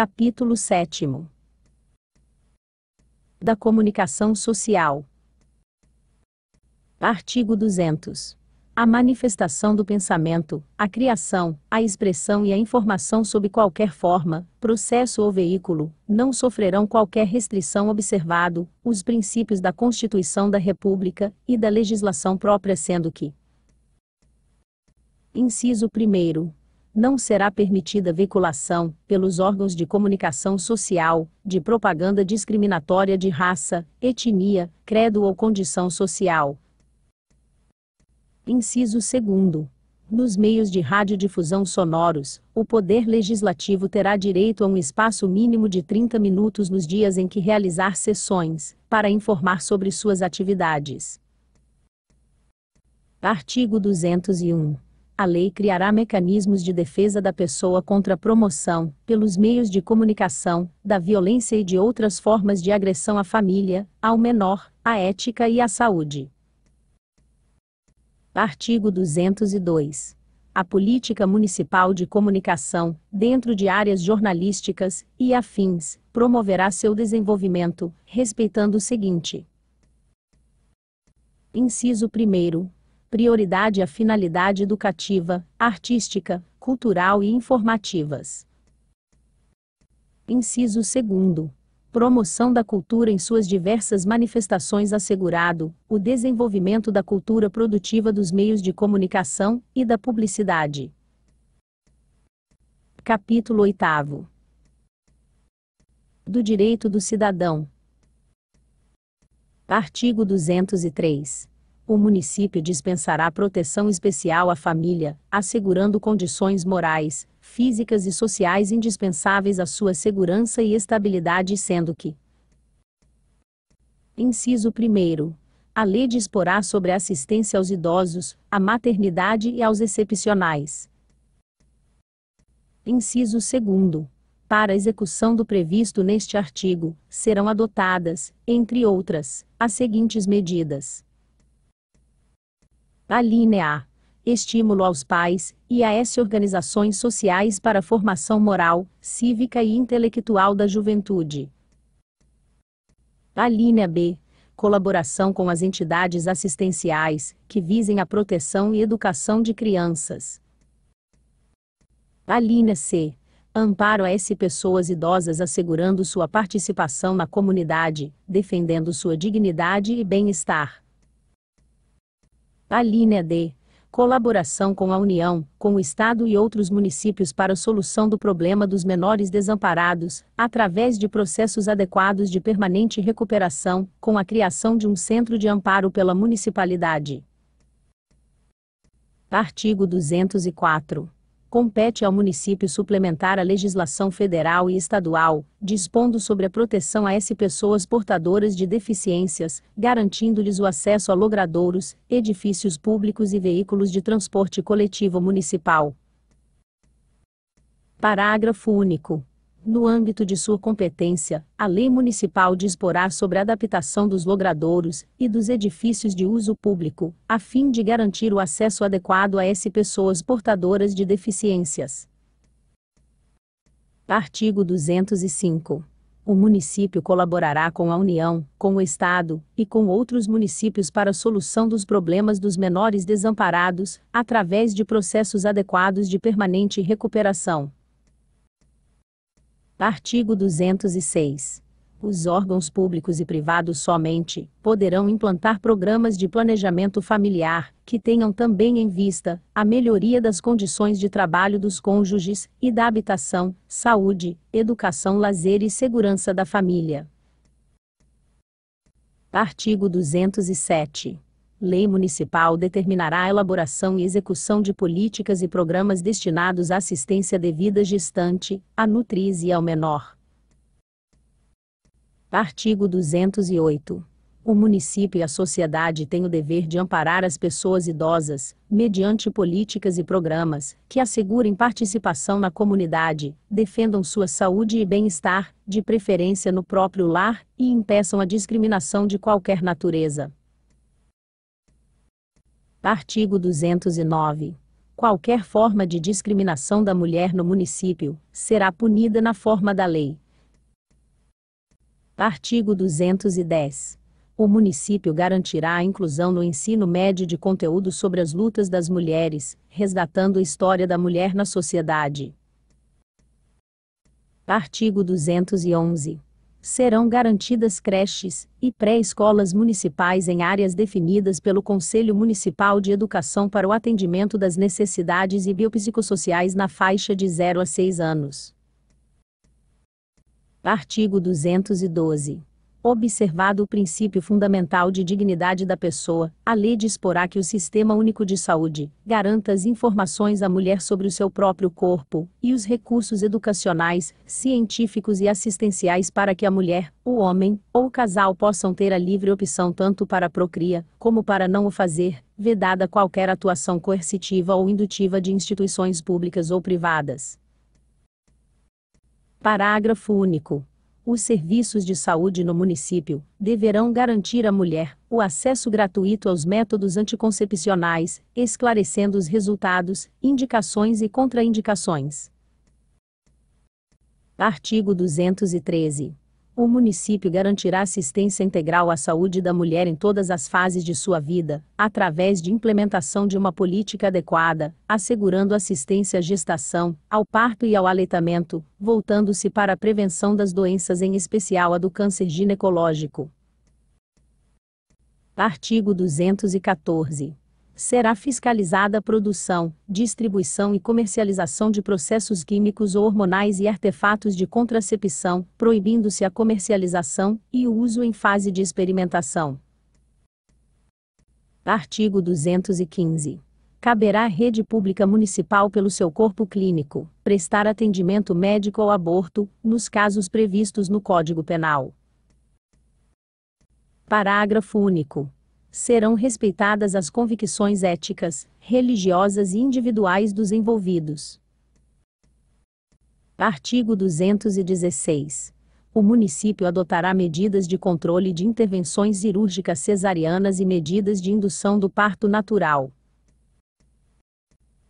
Capítulo 7 Da Comunicação Social. Artigo 200. A manifestação do pensamento, a criação, a expressão e a informação sob qualquer forma, processo ou veículo, não sofrerão qualquer restrição observado os princípios da Constituição da República e da legislação própria, sendo que Inciso 1 não será permitida veiculação, pelos órgãos de comunicação social, de propaganda discriminatória de raça, etnia, credo ou condição social. Inciso 2. Nos meios de radiodifusão sonoros, o Poder Legislativo terá direito a um espaço mínimo de 30 minutos nos dias em que realizar sessões, para informar sobre suas atividades. Artigo 201 a lei criará mecanismos de defesa da pessoa contra a promoção, pelos meios de comunicação, da violência e de outras formas de agressão à família, ao menor, à ética e à saúde. Artigo 202. A política municipal de comunicação, dentro de áreas jornalísticas e afins, promoverá seu desenvolvimento, respeitando o seguinte: Inciso 1 prioridade à finalidade educativa, artística, cultural e informativas. Inciso 2 promoção da cultura em suas diversas manifestações assegurado, o desenvolvimento da cultura produtiva dos meios de comunicação e da publicidade. Capítulo 8 Do Direito do Cidadão Artigo 203 o município dispensará proteção especial à família, assegurando condições morais, físicas e sociais indispensáveis à sua segurança e estabilidade, sendo que. Inciso 1. A lei disporá sobre a assistência aos idosos, à maternidade e aos excepcionais. Inciso 2 para a execução do previsto neste artigo, serão adotadas, entre outras, as seguintes medidas. Alínea A. Estímulo aos pais e às organizações sociais para a formação moral, cívica e intelectual da juventude. Alínea B. Colaboração com as entidades assistenciais, que visem a proteção e educação de crianças. Alínea C amparo a S pessoas idosas assegurando sua participação na comunidade, defendendo sua dignidade e bem-estar. A linha D. Colaboração com a União, com o Estado e outros municípios para a solução do problema dos menores desamparados, através de processos adequados de permanente recuperação, com a criação de um centro de amparo pela municipalidade. Artigo 204 compete ao município suplementar a legislação federal e estadual, dispondo sobre a proteção a S pessoas portadoras de deficiências, garantindo-lhes o acesso a logradouros, edifícios públicos e veículos de transporte coletivo municipal. Parágrafo único no âmbito de sua competência, a lei municipal disporá sobre a adaptação dos logradouros e dos edifícios de uso público, a fim de garantir o acesso adequado a essas pessoas portadoras de deficiências. Artigo 205. O município colaborará com a União, com o Estado e com outros municípios para a solução dos problemas dos menores desamparados, através de processos adequados de permanente recuperação Artigo 206. Os órgãos públicos e privados somente poderão implantar programas de planejamento familiar que tenham também em vista a melhoria das condições de trabalho dos cônjuges e da habitação, saúde, educação, lazer e segurança da família. Artigo 207. Lei municipal determinará a elaboração e execução de políticas e programas destinados à assistência devida gestante, à nutriz e ao menor. Artigo 208. O município e a sociedade têm o dever de amparar as pessoas idosas, mediante políticas e programas, que assegurem participação na comunidade, defendam sua saúde e bem-estar, de preferência no próprio lar, e impeçam a discriminação de qualquer natureza. Artigo 209. Qualquer forma de discriminação da mulher no município será punida na forma da lei. Artigo 210. O município garantirá a inclusão no ensino médio de conteúdo sobre as lutas das mulheres, resgatando a história da mulher na sociedade. Artigo 211 serão garantidas creches e pré-escolas municipais em áreas definidas pelo Conselho Municipal de Educação para o atendimento das necessidades e biopsicossociais na faixa de 0 a 6 anos. Artigo 212. Observado o princípio fundamental de dignidade da pessoa, a lei disporá que o Sistema Único de Saúde garanta as informações à mulher sobre o seu próprio corpo e os recursos educacionais, científicos e assistenciais para que a mulher, o homem ou o casal possam ter a livre opção tanto para a procria como para não o fazer, vedada qualquer atuação coercitiva ou indutiva de instituições públicas ou privadas. Parágrafo único os serviços de saúde no município deverão garantir à mulher o acesso gratuito aos métodos anticoncepcionais, esclarecendo os resultados, indicações e contraindicações. Artigo 213 o município garantirá assistência integral à saúde da mulher em todas as fases de sua vida, através de implementação de uma política adequada, assegurando assistência à gestação, ao parto e ao aleitamento, voltando-se para a prevenção das doenças, em especial a do câncer ginecológico. Artigo 214 será fiscalizada a produção, distribuição e comercialização de processos químicos ou hormonais e artefatos de contracepção, proibindo-se a comercialização e o uso em fase de experimentação. Artigo 215. Caberá à rede pública municipal pelo seu corpo clínico prestar atendimento médico ao aborto, nos casos previstos no Código Penal. Parágrafo único serão respeitadas as convicções éticas, religiosas e individuais dos envolvidos. Artigo 216. O município adotará medidas de controle de intervenções cirúrgicas cesarianas e medidas de indução do parto natural.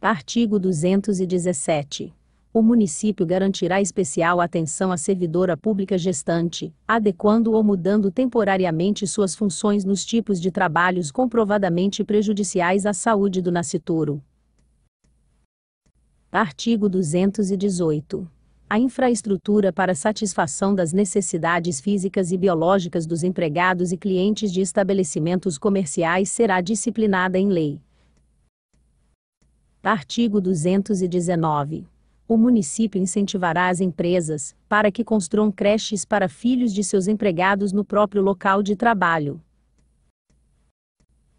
Artigo 217 o município garantirá especial atenção à servidora pública gestante, adequando ou mudando temporariamente suas funções nos tipos de trabalhos comprovadamente prejudiciais à saúde do nascituro. Artigo 218. A infraestrutura para satisfação das necessidades físicas e biológicas dos empregados e clientes de estabelecimentos comerciais será disciplinada em lei. Artigo 219 o município incentivará as empresas para que construam creches para filhos de seus empregados no próprio local de trabalho.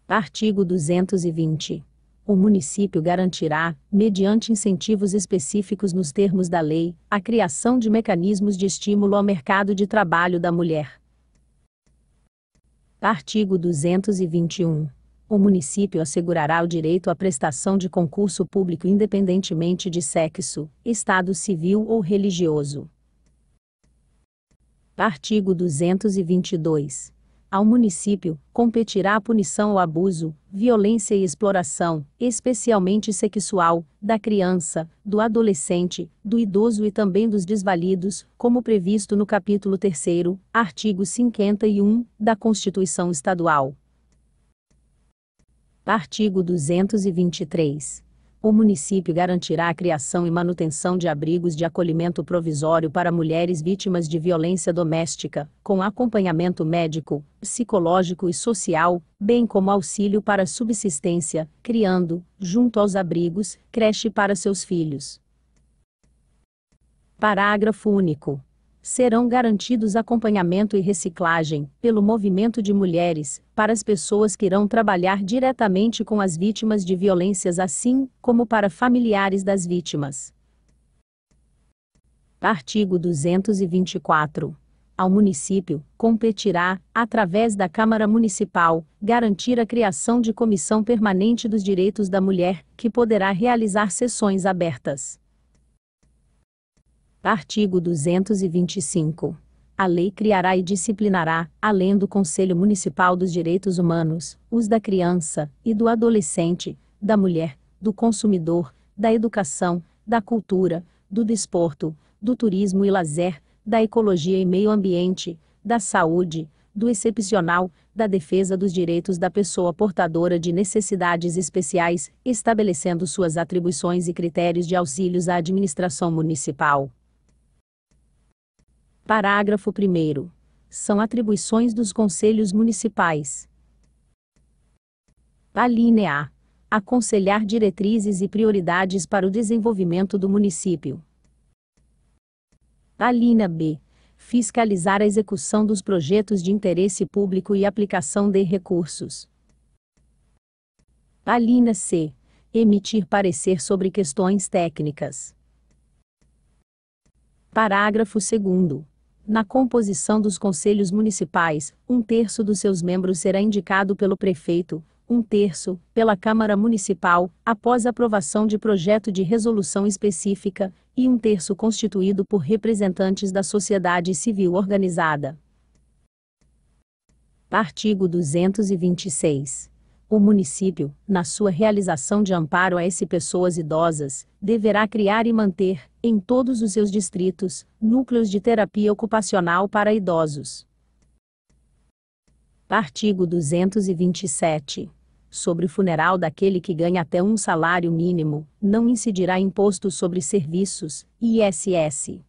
Artigo 220. O município garantirá, mediante incentivos específicos nos termos da lei, a criação de mecanismos de estímulo ao mercado de trabalho da mulher. Artigo 221 o município assegurará o direito à prestação de concurso público independentemente de sexo, estado civil ou religioso. Artigo 222. Ao município competirá a punição ao abuso, violência e exploração, especialmente sexual, da criança, do adolescente, do idoso e também dos desvalidos, como previsto no capítulo 3, artigo 51, da Constituição Estadual Artigo 223. O município garantirá a criação e manutenção de abrigos de acolhimento provisório para mulheres vítimas de violência doméstica, com acompanhamento médico, psicológico e social, bem como auxílio para subsistência, criando, junto aos abrigos, creche para seus filhos. Parágrafo único serão garantidos acompanhamento e reciclagem, pelo movimento de mulheres, para as pessoas que irão trabalhar diretamente com as vítimas de violências, assim como para familiares das vítimas. Artigo 224. Ao município, competirá, através da Câmara Municipal, garantir a criação de Comissão Permanente dos Direitos da Mulher, que poderá realizar sessões abertas. Artigo 225. A lei criará e disciplinará, além do Conselho Municipal dos Direitos Humanos, os da criança e do adolescente, da mulher, do consumidor, da educação, da cultura, do desporto, do turismo e lazer, da ecologia e meio ambiente, da saúde, do excepcional, da defesa dos direitos da pessoa portadora de necessidades especiais, estabelecendo suas atribuições e critérios de auxílios à administração municipal. Parágrafo 1. São atribuições dos conselhos municipais. Alínea A. Aconselhar diretrizes e prioridades para o desenvolvimento do município. Alínea B. Fiscalizar a execução dos projetos de interesse público e aplicação de recursos. Alínea C. Emitir parecer sobre questões técnicas. Parágrafo 2. Na composição dos conselhos municipais, um terço dos seus membros será indicado pelo prefeito, um terço, pela Câmara Municipal, após aprovação de projeto de resolução específica, e um terço constituído por representantes da sociedade civil organizada. Artigo 226. O município, na sua realização de amparo a S pessoas idosas, deverá criar e manter, em todos os seus distritos, núcleos de terapia ocupacional para idosos. Artigo 227. Sobre o funeral daquele que ganha até um salário mínimo, não incidirá imposto sobre serviços, ISS.